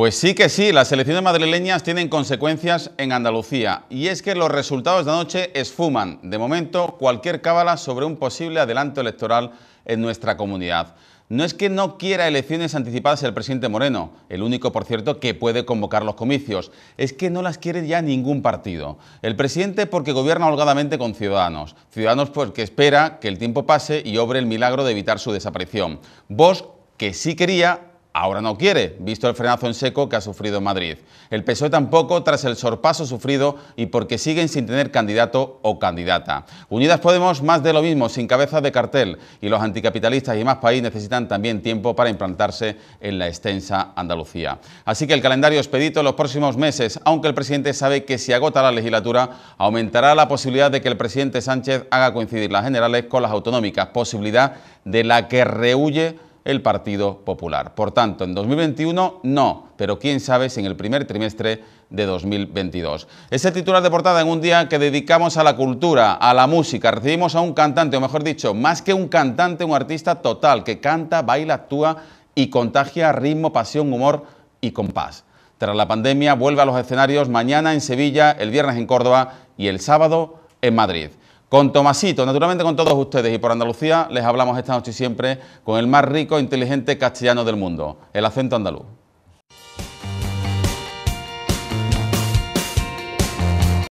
Pues sí que sí, las elecciones madrileñas tienen consecuencias en Andalucía y es que los resultados de anoche esfuman, de momento, cualquier cábala sobre un posible adelanto electoral en nuestra comunidad. No es que no quiera elecciones anticipadas el presidente Moreno, el único, por cierto, que puede convocar los comicios, es que no las quiere ya ningún partido. El presidente porque gobierna holgadamente con Ciudadanos, Ciudadanos porque pues, espera que el tiempo pase y obre el milagro de evitar su desaparición. Vos, que sí quería, Ahora no quiere, visto el frenazo en seco que ha sufrido Madrid. El PSOE tampoco, tras el sorpaso sufrido y porque siguen sin tener candidato o candidata. Unidas Podemos, más de lo mismo, sin cabeza de cartel. Y los anticapitalistas y más país necesitan también tiempo para implantarse en la extensa Andalucía. Así que el calendario expedito en los próximos meses, aunque el presidente sabe que si agota la legislatura, aumentará la posibilidad de que el presidente Sánchez haga coincidir las generales con las autonómicas, posibilidad de la que rehuye el Partido Popular. Por tanto, en 2021 no, pero quién sabe si en el primer trimestre de 2022. Es el titular de portada en un día que dedicamos a la cultura, a la música. Recibimos a un cantante, o mejor dicho, más que un cantante, un artista total que canta, baila, actúa y contagia ritmo, pasión, humor y compás. Tras la pandemia vuelve a los escenarios mañana en Sevilla, el viernes en Córdoba y el sábado en Madrid con Tomasito, naturalmente con todos ustedes y por Andalucía les hablamos esta noche siempre con el más rico e inteligente castellano del mundo, el acento andaluz.